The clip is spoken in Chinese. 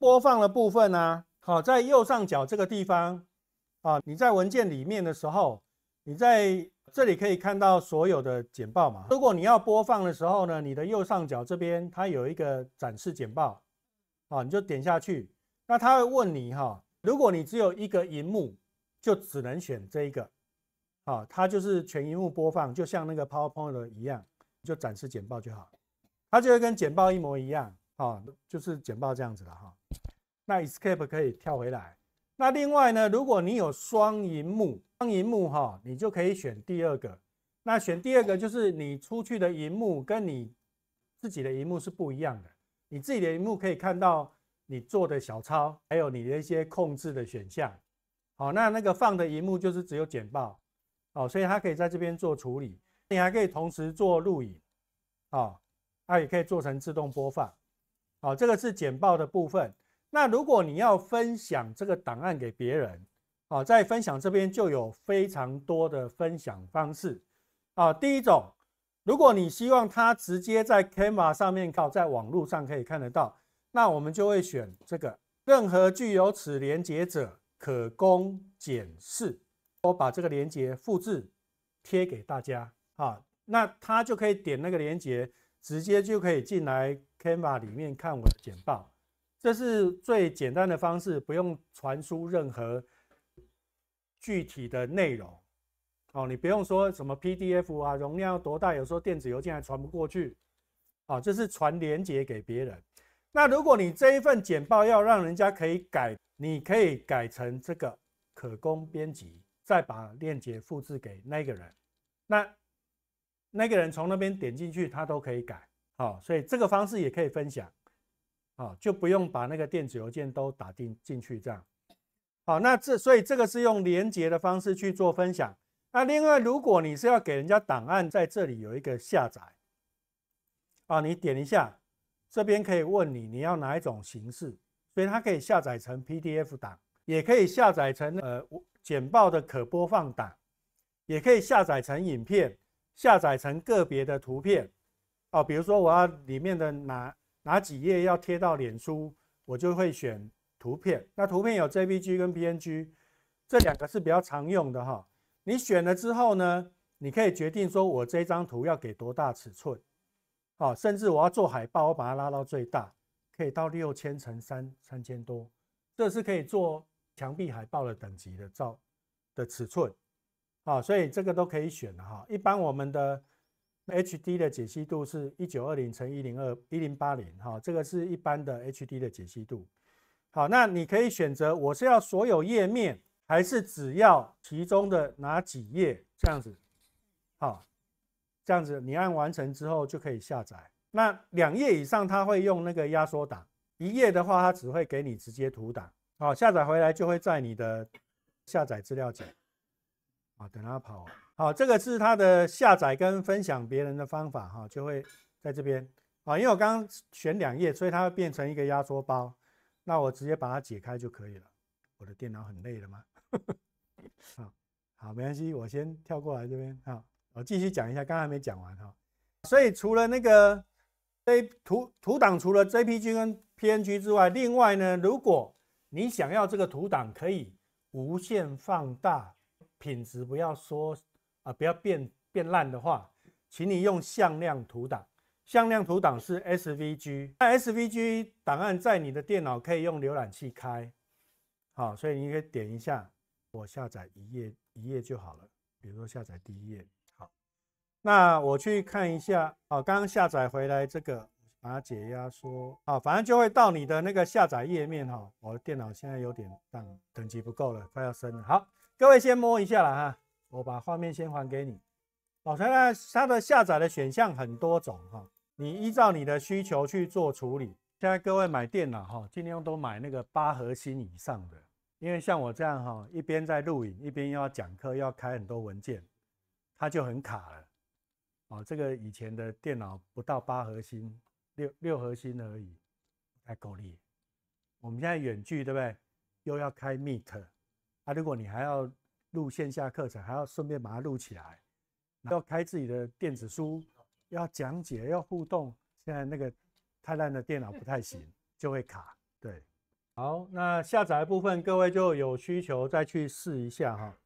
播放的部分呢？好，在右上角这个地方啊，你在文件里面的时候，你在这里可以看到所有的简报嘛。如果你要播放的时候呢，你的右上角这边它有一个展示简报啊，你就点下去。那他会问你哈，如果你只有一个银幕，就只能选这一个啊，它就是全银幕播放，就像那个 PowerPoint 一样，就展示简报就好，它就会跟简报一模一样。啊，就是剪报这样子了哈。那 Escape 可以跳回来。那另外呢，如果你有双荧幕，双荧幕哈，你就可以选第二个。那选第二个就是你出去的荧幕跟你自己的荧幕是不一样的。你自己的荧幕可以看到你做的小抄，还有你的一些控制的选项。好，那那个放的荧幕就是只有剪报。哦，所以它可以在这边做处理。你还可以同时做录影。哦，它也可以做成自动播放。好，这个是简报的部分。那如果你要分享这个档案给别人，好，在分享这边就有非常多的分享方式。啊，第一种，如果你希望它直接在 Canva 上面靠在网络上可以看得到，那我们就会选这个。任何具有此连接者可供检视。我把这个连接复制贴给大家，啊，那他就可以点那个连接。直接就可以进来 Canva 里面看我的简报，这是最简单的方式，不用传输任何具体的内容哦。你不用说什么 PDF 啊，容量要多大，有时候电子邮件还传不过去啊。这是传连接给别人。那如果你这一份简报要让人家可以改，你可以改成这个可供编辑，再把链接复制给那个人。那那个人从那边点进去，他都可以改，好，所以这个方式也可以分享，哦，就不用把那个电子邮件都打进进去这样，好，那这所以这个是用连接的方式去做分享。那另外，如果你是要给人家档案，在这里有一个下载，啊，你点一下，这边可以问你你要哪一种形式，所以它可以下载成 PDF 档，也可以下载成呃简报的可播放档，也可以下载成影片。下载成个别的图片，哦，比如说我要里面的哪哪几页要贴到脸书，我就会选图片。那图片有 JPG 跟 PNG，这两个是比较常用的哈。你选了之后呢，你可以决定说我这张图要给多大尺寸，哦，甚至我要做海报，我把它拉到最大，可以到六千乘三三千多，这是可以做墙壁海报的等级的照的尺寸。好，所以这个都可以选的哈。一般我们的 HD 的解析度是一九二零乘一零二一零八零，哈，这个是一般的 HD 的解析度。好，那你可以选择我是要所有页面，还是只要其中的哪几页这样子。好，这样子你按完成之后就可以下载。那两页以上它会用那个压缩档，一页的话它只会给你直接图档。好，下载回来就会在你的下载资料夹。等它跑好，这个是它的下载跟分享别人的方法哈，就会在这边啊。因为我刚刚选两页，所以它变成一个压缩包。那我直接把它解开就可以了。我的电脑很累了吗？啊，好，没关系，我先跳过来这边啊，我继续讲一下，刚才没讲完哈。所以除了那个 J 图图档，除了 JPG 跟 PNG 之外，另外呢，如果你想要这个图档可以无限放大。品质不要说啊，不要变变烂的话，请你用向量图档。向量图档是 SVG，那 SVG 档案在你的电脑可以用浏览器开，好，所以你可以点一下，我下载一页一页就好了。比如说下载第一页，好，那我去看一下，哦，刚刚下载回来这个，把它解压缩，啊，反正就会到你的那个下载页面哈。我的电脑现在有点档等级不够了，快要升了，好。各位先摸一下了哈，我把画面先还给你。老陈呢，它的下载的选项很多种哈，你依照你的需求去做处理。现在各位买电脑哈，尽量都买那个八核心以上的，因为像我这样哈，一边在录影，一边要讲课，要开很多文件，它就很卡了。哦，这个以前的电脑不到八核心，六六核心而已，还够力。我们现在远距对不对？又要开 Meet。那如果你还要录线下课程，还要顺便把它录起来，要开自己的电子书，要讲解，要互动。现在那个太烂的电脑不太行，就会卡。对，好，那下载部分各位就有需求再去试一下哈。